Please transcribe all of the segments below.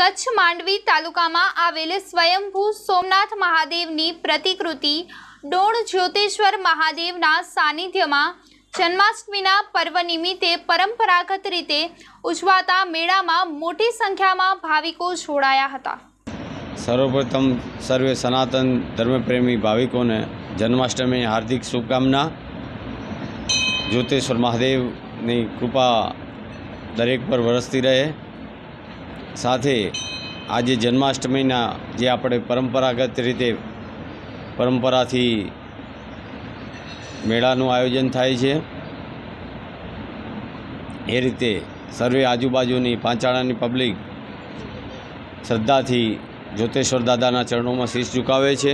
કચ્છ માંડવી તાલુકામાં આવેલ સ્વયંભૂ સોમનાથ મહાદેવની પ્રતિકૃતિ ડોણ જ્યોતેશ્વર મહાદેવના સાનિધ્યમાં જન્માષ્ટમીના પર્વ નિમિત્તે પરંપરાગત રીતે ઉજવાતા મેળામાં મોટી સંખ્યામાં ભાવિકો જોડાયા હતા સર્વપ્રથમ સર્વે સનાતન ધર્મપ્રેમી ભાવિકોને જન્માષ્ટમીની હાર્દિક શુભકામના જ્યોતેશ્વર મહાદેવની કૃપા દરેક પર વરસતી રહે સાથે આજે જન્માષ્ટમીના જે આપણે પરંપરાગત રીતે પરંપરાથી મેળાનું આયોજન થાય છે એ રીતે સર્વે આજુબાજુની પાંચાળાની પબ્લિક શ્રદ્ધાથી જ્યોતેશ્વર દાદાના ચરણોમાં શીશ ઝુકાવે છે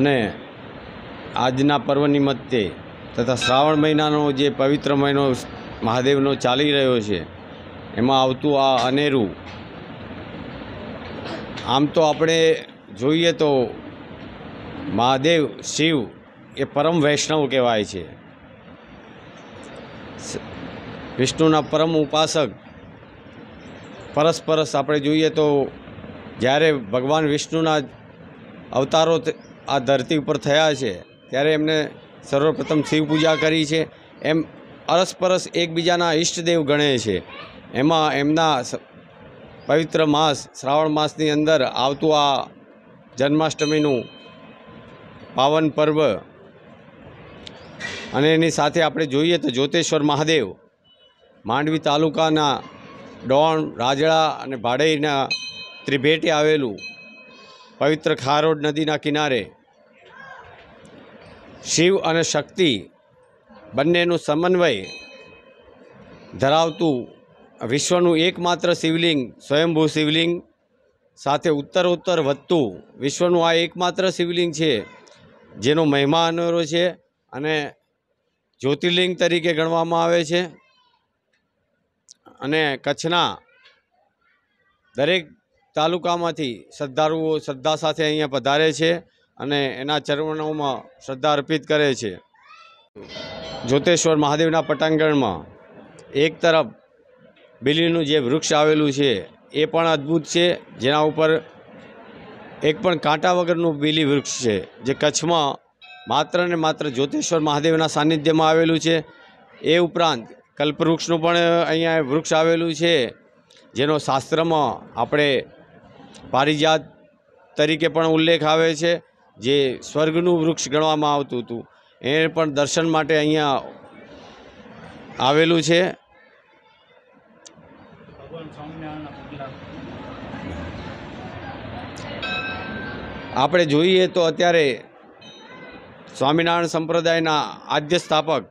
અને આજના પર્વની મતે તથા શ્રાવણ મહિનાનો જે પવિત્ર મહિનો મહાદેવનો ચાલી રહ્યો છે એમાં આવતું આ અનેરું આમ તો આપણે જોઈએ તો મહાદેવ શિવ એ પરમ વૈષ્ણવ કહેવાય છે વિષ્ણુના પરમ ઉપાસક પરસ્પરસ આપણે જોઈએ તો જ્યારે ભગવાન વિષ્ણુના અવતારો આ ધરતી ઉપર થયા છે ત્યારે એમને સર્વપ્રથમ શિવ પૂજા કરી છે એમ અરસપરસ એકબીજાના ઈષ્ટદેવ ગણે છે એમાં એમના પવિત્ર માસ શ્રાવણ માસની અંદર આવતું આ જન્માષ્ટમીનું પાવન પર્વ અને એની સાથે આપણે જોઈએ તો જ્યોતેશ્વર મહાદેવ માંડવી તાલુકાના ડોણ રાજળા અને ભાડેના ત્રિભેટે આવેલું પવિત્ર ખારોડ નદીના કિનારે શિવ અને શક્તિ બંનેનું સમન્વય ધરાવતું વિશ્વનું એકમાત્ર શિવલિંગ સ્વયંભૂ શિવલિંગ સાથે ઉત્તરોત્તર વધતું વિશ્વનું આ એકમાત્ર શિવલિંગ છે જેનો મહિમા અનેરો છે અને જ્યોતિર્લિંગ તરીકે ગણવામાં આવે છે અને કચ્છના દરેક તાલુકામાંથી શ્રદ્ધાળુઓ શ્રદ્ધા સાથે અહીંયા પધારે છે અને એના ચરણોમાં શ્રદ્ધા અર્પિત કરે છે જ્યોતેશ્વર મહાદેવના પટાંગણમાં એક તરફ બિલીનું જે વૃક્ષ આવેલું છે એ પણ અદ્ભુત છે જેના ઉપર એક પણ કાંટા વગરનું બીલી વૃક્ષ છે જે કચ્છમાં માત્ર ને માત્ર જ્યોતિશ્વર મહાદેવના સાનિધ્યમાં આવેલું છે એ ઉપરાંત કલ્પવૃક્ષનું પણ અહીંયા વૃક્ષ આવેલું છે જેનો શાસ્ત્રમાં આપણે પારિજાત તરીકે પણ ઉલ્લેખ આવે છે જે સ્વર્ગનું વૃક્ષ ગણવામાં આવતું હતું એ પણ દર્શન માટે અહીંયા આવેલું છે આપણે જોઈએ તો અત્યારે સ્વામિનારાયણ સંપ્રદાયના આદ્ય સ્થાપક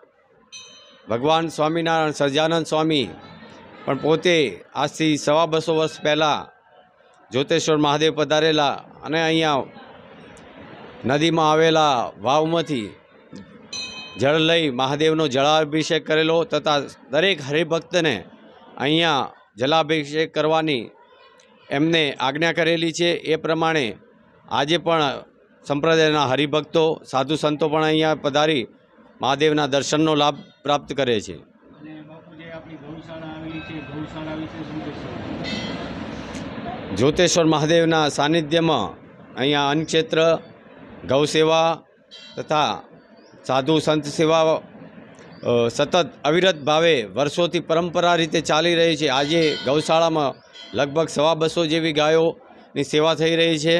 ભગવાન સ્વામિનારાયણ સજાનંદ સ્વામી પણ પોતે આજથી સવા બસો વર્ષ પહેલાં જ્યોતેશ્વર મહાદેવ પધારેલા અને અહીંયા નદીમાં આવેલા વાવમાંથી જળ લઈ મહાદેવનો જળાભિષેક કરેલો તથા દરેક હરિભક્તને અહીંયા જલાભિષેક કરવાની એમને આજ્ઞા કરેલી છે એ પ્રમાણે આજે પણ સંપ્રદાયના હરિભક્તો સાધુ સંતો પણ અહીંયા પધારી મહાદેવના દર્શનનો લાભ પ્રાપ્ત કરે છે જ્યોતેશ્વર મહાદેવના સાનિધ્યમાં અહીંયા અન્નક્ષેત્ર ગૌસેવા તથા સાધુ સંત સેવા સતત અવિરત ભાવે વર્ષોથી પરંપરા રીતે ચાલી રહી છે આજે ગૌશાળામાં લગભગ સવા બસો જેવી ગાયોની સેવા થઈ રહી છે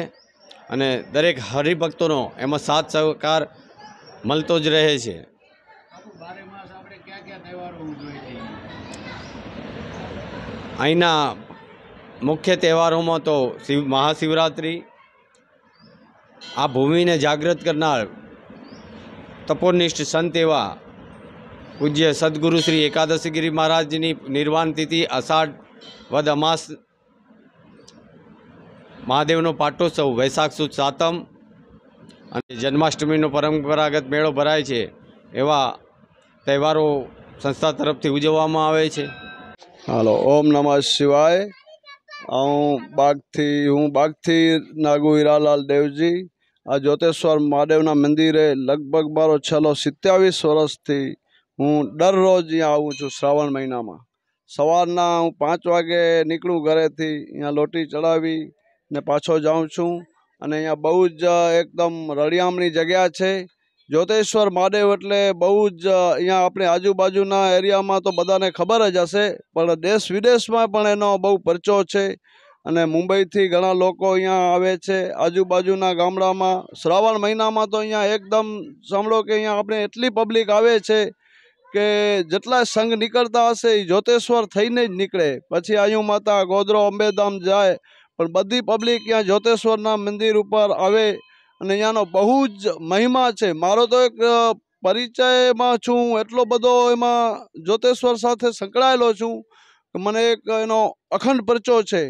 અને દરેક હરિભક્તોનો એમાં સાથ સહકાર મળતો જ રહે છે અહીંના મુખ્ય તહેવારોમાં તો શિવ મહાશિવરાત્રિ આ ભૂમિને જાગૃત કરનાર તપોનિષ્ઠ સંત એવા પૂજ્ય સદગુરુ શ્રી એકાદશીગીરી મહારાજની નિર્વાણ તિથિ અષાઢ વદ અમાસ મહાદેવનો પાટોત્સવ વૈશાખ સુદ સાતમ અને જન્માષ્ટમીનો પરંપરાગત મેળો ભરાય છે એવા તહેવારો સંસ્થા તરફથી ઉજવવામાં આવે છે હાલો ઓમ નમઃ શિવાય હું બાગથી હું બાગથી નાગુ હીરાલાલ દેવજી આ જ્યોતેશ્વર મહાદેવના મંદિરે લગભગ મારો છેલ્લો સિત્યાવીસ વર્ષથી હું દરરોજ અહીંયા આવું છું શ્રાવણ મહિનામાં સવારના હું પાંચ વાગે નીકળું ઘરેથી અહીંયા લોટી ચડાવી ને પાછો જાઉં છું અને અહીંયા બહુ જ એકદમ રળિયામણી જગ્યા છે જ્યોતેશ્વર મહાદેવ એટલે બહુ જ અહીંયા આપણે આજુબાજુના એરિયામાં તો બધાને ખબર જ હશે પણ દેશ વિદેશમાં પણ એનો બહુ પરચો છે અને મુંબઈથી ઘણા લોકો અહીંયા આવે છે આજુબાજુના ગામડામાં શ્રાવણ મહિનામાં તો અહીંયા એકદમ સાંભળો કે અહીંયા આપણે એટલી પબ્લિક આવે છે કે જેટલા સંઘ નીકળતા હશે એ જ્યોતેશ્વર થઈને જ નીકળે પછી આયુ માતા ગોદરો અંબેધામ જાય પણ બધી પબ્લિક ત્યાં જ્યોતેશ્વરના મંદિર ઉપર આવે અને અહીંયાનો બહુ જ મહિમા છે મારો તો એક પરિચયમાં છું એટલો બધો એમાં જ્યોતેશ્વર સાથે સંકળાયેલો છું કે મને એક એનો અખંડ પરચો છે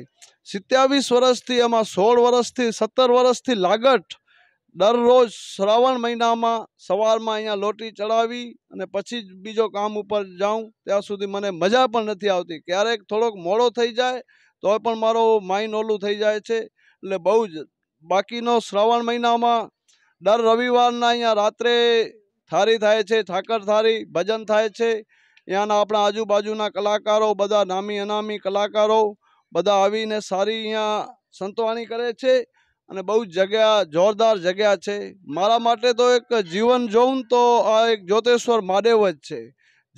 સિત્યાવીસ વર્ષથી એમાં સોળ વર્ષથી સત્તર વર્ષથી લાગટ દરરોજ શ્રાવણ મહિનામાં સવારમાં અહીંયા લોટી ચડાવી અને પછી જ બીજો કામ ઉપર જાઉં ત્યાં સુધી મને મજા પણ નથી આવતી ક્યારેક થોડોક મોડો થઈ જાય તો પણ મારો માઇન્ડ ઓલું થઈ જાય છે એટલે બહુ જ બાકીનો શ્રાવણ મહિનામાં દર રવિવારના અહીંયા રાત્રે થારી થાય છે ઠાકર થારી ભજન થાય છે અહીંયાના આપણા આજુબાજુના કલાકારો બધા નામી અનામી કલાકારો બધા આવીને સારી અહીંયા સંતવાણી કરે છે અને બહુ જગ્યા જોરદાર જગ્યા છે મારા માટે તો એક જીવન જોઉં તો આ એક જ્યોતેશ્વર મહાદેવ જ છે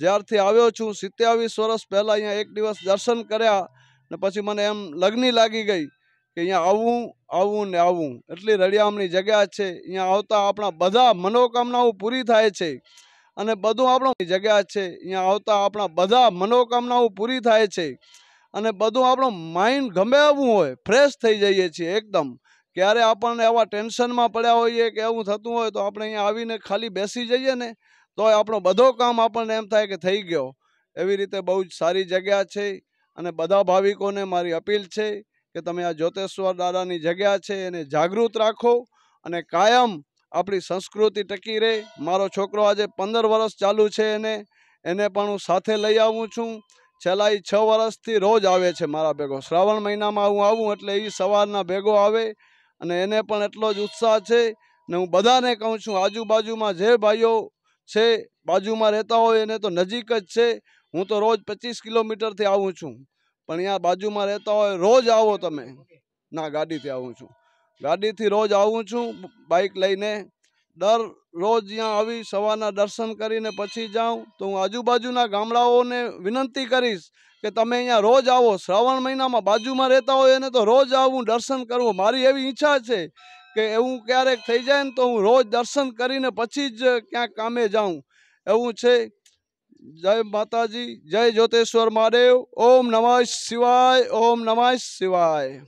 જ્યારથી આવ્યો છું સિત્યાવીસ વર્ષ પહેલાં અહીંયા એક દિવસ દર્શન કર્યા ને પછી મને એમ લગ્ની લાગી ગઈ કે અહીંયા આવું આવું ને આવું એટલી રળિયામણી જગ્યા છે અહીંયા આવતા આપણા બધા મનોકામનાઓ પૂરી થાય છે અને બધું આપણો જગ્યા છે અહીંયા આવતા આપણા બધા મનોકામનાઓ પૂરી થાય છે અને બધું આપણું માઇન્ડ ગમે આવવું હોય ફ્રેશ થઈ જઈએ છીએ એકદમ ક્યારે આપણને આવા ટેન્શનમાં પડ્યા હોઈએ કે એવું થતું હોય તો આપણે અહીંયા આવીને ખાલી બેસી જઈએ ને તો આપણો બધો કામ આપણને એમ થાય કે થઈ ગયો એવી રીતે બહુ જ સારી જગ્યા છે અને બધા ભાવિકોને મારી અપીલ છે કે તમે આ જ્યોતેશ્વર દાદાની જગ્યા છે એને જાગૃત રાખો અને કાયમ આપણી સંસ્કૃતિ ટકી રહે મારો છોકરો આજે પંદર વરસ ચાલુ છે એને એને પણ હું સાથે લઈ આવું છું છેલ્લા એ છ વરસથી રોજ આવે છે મારા ભેગો શ્રાવણ મહિનામાં હું આવું એટલે એ સવારના ભેગો આવે અને એને પણ એટલો જ ઉત્સાહ છે ને હું બધાને કહું છું આજુબાજુમાં જે ભાઈઓ છે બાજુમાં રહેતા હોય એને તો નજીક જ છે હું તો રોજ પચીસ કિલોમીટરથી આવું છું પણ અહીંયા બાજુમાં રહેતા હોય રોજ આવો તમે ના ગાડીથી આવું છું ગાડીથી રોજ આવું છું બાઇક લઈને દર રોજ અહીં આવી સવાના દર્શન કરીને પછી જાઉં તો હું આજુબાજુના ગામડાઓને વિનંતી કરીશ કે તમે અહીં રોજ આવો શ્રાવણ મહિનામાં बाजूમાં રહેતા હોય એને તો રોજ આવું દર્શન કરું મારી એવી ઈચ્છા છે કે એવું ક્યારેક થઈ જાય ને તો હું રોજ દર્શન કરીને પછી જ ક્યાં કામે જાઉં એવું છે જય માતાજી જય જ્યોતેશ્વર માદેવ ૐ નમઃ શિવાય ૐ નમઃ શિવાય